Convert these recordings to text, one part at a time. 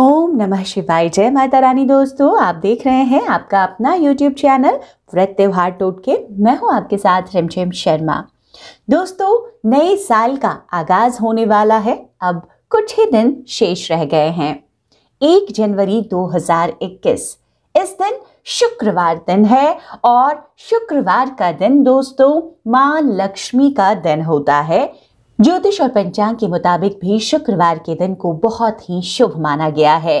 ओम नमः शिवाय जय माता रानी दोस्तों आप देख रहे हैं आपका अपना यूट्यूब चैनल व्रत त्यौहार टोट के मैं हूं आपके साथ रिमझिम शर्मा दोस्तों नए साल का आगाज होने वाला है अब कुछ ही दिन शेष रह गए हैं एक जनवरी 2021 इस दिन शुक्रवार दिन है और शुक्रवार का दिन दोस्तों माँ लक्ष्मी का दिन होता है ज्योतिष और पंचांग के मुताबिक भी शुक्रवार के दिन को बहुत ही शुभ माना गया है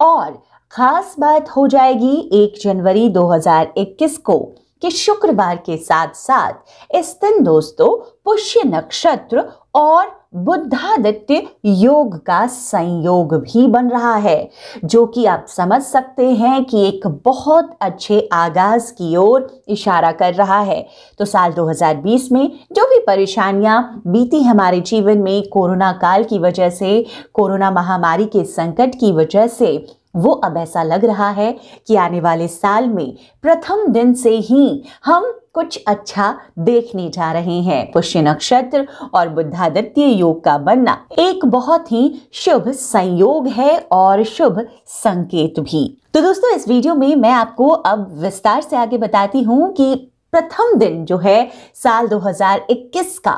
और खास बात हो जाएगी 1 जनवरी 2021 को कि शुक्रवार के साथ साथ इस दिन दोस्तों पुष्य नक्षत्र और बुद्धादित्य योग का संयोग भी बन रहा है जो कि आप समझ सकते हैं कि एक बहुत अच्छे आगाज की ओर इशारा कर रहा है तो साल 2020 में जो भी परेशानियां बीती हमारे जीवन में कोरोना काल की वजह से कोरोना महामारी के संकट की वजह से वो अब ऐसा लग रहा है कि आने वाले साल में प्रथम दिन से ही हम कुछ अच्छा देखने जा रहे हैं पुष्य नक्षत्र और बुद्धादित्य योग का बनना एक बहुत ही शुभ संयोग है और शुभ संकेत भी तो दोस्तों इस वीडियो में मैं आपको अब विस्तार से आगे बताती हूँ कि प्रथम दिन जो है साल 2021 का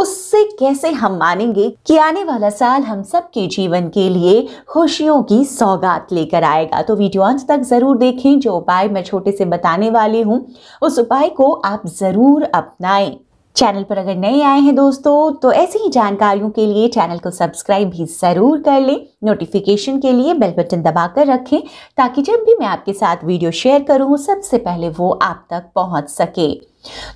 उससे कैसे हम मानेंगे कि आने वाला साल हम सबके जीवन के लिए खुशियों की सौगात लेकर आएगा तो वीडियो अंत तक ज़रूर देखें जो उपाय मैं छोटे से बताने वाली हूँ उस उपाय को आप ज़रूर अपनाएं चैनल पर अगर नए आए हैं दोस्तों तो ऐसी ही जानकारियों के लिए चैनल को सब्सक्राइब भी ज़रूर कर लें नोटिफिकेशन के लिए बेल बटन दबाकर रखें ताकि जब भी मैं आपके साथ वीडियो शेयर करूं सबसे पहले वो आप तक पहुंच सके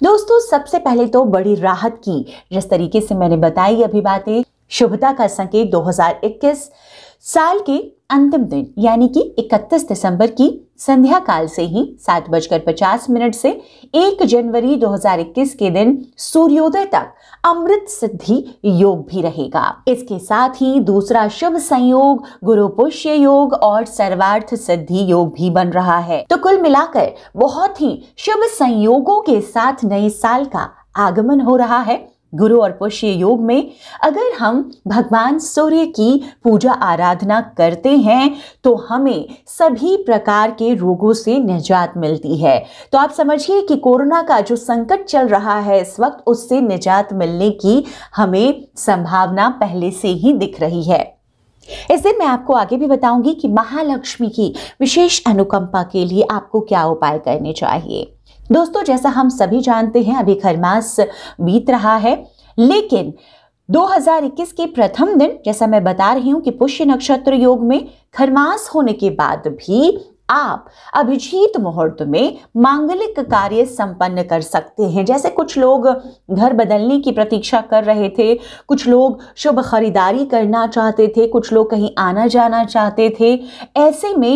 दोस्तों सबसे पहले तो बड़ी राहत की जिस तरीके से मैंने बताई अभी बातें शुभता का संकेत 2021 साल के अंतिम दिन यानी कि 31 दिसंबर की संध्या काल से ही सात बजकर पचास मिनट से 1 जनवरी 2021 के दिन सूर्योदय तक अमृत सिद्धि योग भी रहेगा इसके साथ ही दूसरा शुभ संयोग गुरु पुष्य योग और सर्वार्थ सिद्धि योग भी बन रहा है तो कुल मिलाकर बहुत ही शुभ संयोगों के साथ नए साल का आगमन हो रहा है गुरु और पुष्य योग में अगर हम भगवान सूर्य की पूजा आराधना करते हैं तो हमें सभी प्रकार के रोगों से निजात मिलती है तो आप समझिए कि कोरोना का जो संकट चल रहा है इस वक्त उससे निजात मिलने की हमें संभावना पहले से ही दिख रही है इस दिन मैं आपको आगे भी बताऊंगी कि महालक्ष्मी की विशेष अनुकंपा के लिए आपको क्या उपाय करने चाहिए दोस्तों जैसा हम सभी जानते हैं अभी खरमास बीत रहा है लेकिन 2021 के प्रथम दिन जैसा मैं बता रही हूँ कि पुष्य नक्षत्र योग में खरमास होने के बाद भी आप अभिजीत मुहूर्त में मांगलिक कार्य संपन्न कर सकते हैं जैसे कुछ लोग घर बदलने की प्रतीक्षा कर रहे थे कुछ लोग शुभ खरीदारी करना चाहते थे कुछ लोग कहीं आना जाना चाहते थे ऐसे में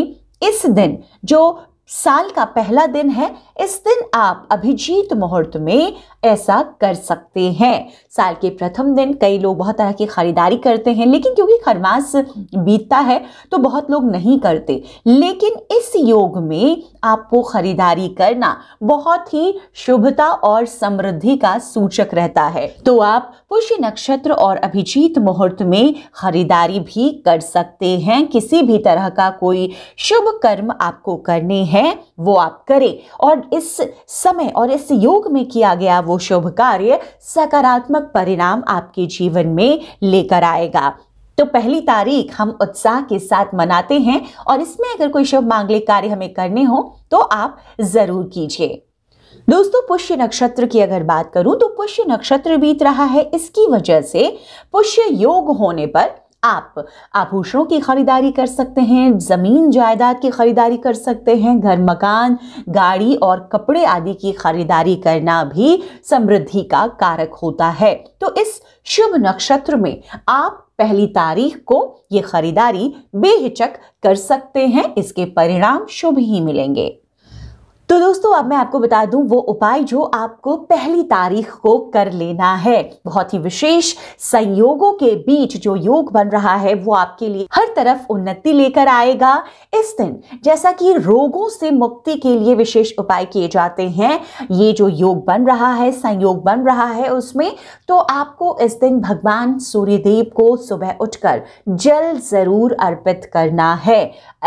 इस दिन जो साल का पहला दिन है इस दिन आप अभिजीत मुहूर्त में ऐसा कर सकते हैं साल के प्रथम दिन कई लोग बहुत तरह की खरीदारी करते हैं लेकिन क्योंकि खरमास बीतता है तो बहुत लोग नहीं करते लेकिन इस योग में आपको खरीदारी करना बहुत ही शुभता और समृद्धि का सूचक रहता है तो आप पुष्य नक्षत्र और अभिजीत मुहूर्त में खरीदारी भी कर सकते हैं किसी भी तरह का कोई शुभ कर्म आपको करने हैं है वो आप करें और इस समय और इस योग में किया गया वो शुभ कार्य सकारात्मक परिणाम आपके जीवन में लेकर आएगा तो पहली तारीख हम उत्साह के साथ मनाते हैं और इसमें अगर कोई शुभ मांगलिक कार्य हमें करने हो तो आप ज़रूर कीजिए दोस्तों पुष्य नक्षत्र की अगर बात करूं तो पुष्य नक्षत्र बीत रहा है इसकी वजह से पुष्य योग होने पर आप आभूषणों की खरीदारी कर सकते हैं ज़मीन जायदाद की खरीदारी कर सकते हैं घर मकान गाड़ी और कपड़े आदि की खरीदारी करना भी समृद्धि का कारक होता है तो इस शुभ नक्षत्र में आप पहली तारीख को ये खरीदारी बेहिचक कर सकते हैं इसके परिणाम शुभ ही मिलेंगे तो दोस्तों अब मैं आपको बता दूं वो उपाय जो आपको पहली तारीख को कर लेना है बहुत ही विशेष संयोगों के बीच जो योग बन रहा है वो आपके लिए हर तरफ उन्नति लेकर आएगा इस दिन जैसा कि रोगों से मुक्ति के लिए विशेष उपाय किए जाते हैं ये जो योग बन रहा है संयोग बन रहा है उसमें तो आपको इस दिन भगवान सूर्यदेव को सुबह उठकर जल जरूर अर्पित करना है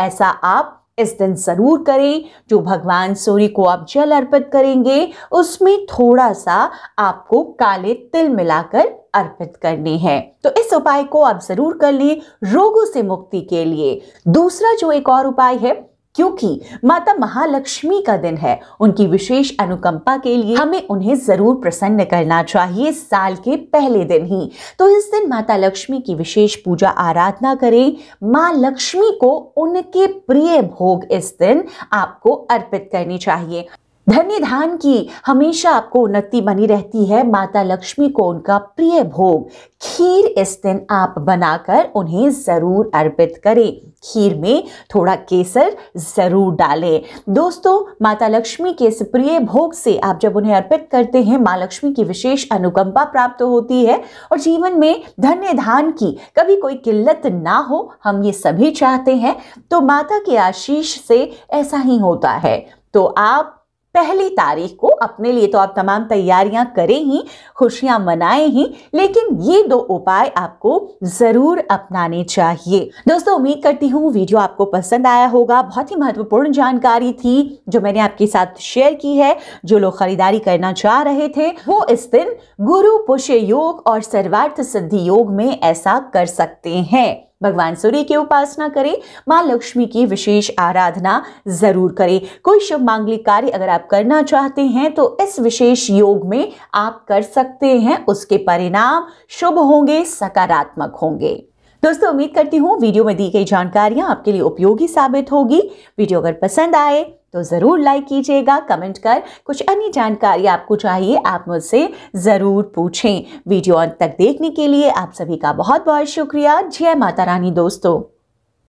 ऐसा आप इस दिन ज़रूर करें जो भगवान सूर्य को आप जल अर्पित करेंगे उसमें थोड़ा सा आपको काले तिल मिलाकर अर्पित करने हैं तो इस उपाय को आप ज़रूर कर लें रोगों से मुक्ति के लिए दूसरा जो एक और उपाय है क्योंकि माता महालक्ष्मी का दिन है उनकी विशेष अनुकंपा के लिए हमें उन्हें जरूर प्रसन्न करना चाहिए साल के पहले दिन ही तो इस दिन माता लक्ष्मी की विशेष पूजा आराधना करें माँ लक्ष्मी को उनके प्रिय भोग इस दिन आपको अर्पित करनी चाहिए धन्य धान की हमेशा आपको उन्नति बनी रहती है माता लक्ष्मी को उनका प्रिय भोग खीर इस दिन आप बनाकर उन्हें ज़रूर अर्पित करें खीर में थोड़ा केसर ज़रूर डालें दोस्तों माता लक्ष्मी के इस प्रिय भोग से आप जब उन्हें अर्पित करते हैं माँ लक्ष्मी की विशेष अनुकंपा प्राप्त होती है और जीवन में धन्य धान की कभी कोई किल्लत ना हो हम ये सभी चाहते हैं तो माता के आशीष से ऐसा ही होता है तो आप पहली तारीख को अपने लिए तो आप तमाम तैयारियां करें ही खुशियां मनाएं ही लेकिन ये दो उपाय आपको ज़रूर अपनाने चाहिए दोस्तों उम्मीद करती हूँ वीडियो आपको पसंद आया होगा बहुत ही महत्वपूर्ण जानकारी थी जो मैंने आपके साथ शेयर की है जो लोग खरीदारी करना चाह रहे थे वो इस दिन गुरु पुष्य योग और सर्वार्थ सिद्धि योग में ऐसा कर सकते हैं भगवान सूर्य की उपासना करें माँ लक्ष्मी की विशेष आराधना जरूर करें कोई शुभ मांगलिक कार्य अगर आप करना चाहते हैं तो इस विशेष योग में आप कर सकते हैं उसके परिणाम शुभ होंगे सकारात्मक होंगे दोस्तों उम्मीद करती हूँ वीडियो में दी गई जानकारियाँ आपके लिए उपयोगी साबित होगी वीडियो अगर पसंद आए तो ज़रूर लाइक कीजिएगा कमेंट कर कुछ अन्य जानकारी आपको चाहिए आप मुझसे ज़रूर पूछें वीडियो अंत तक देखने के लिए आप सभी का बहुत बहुत शुक्रिया जय माता रानी दोस्तों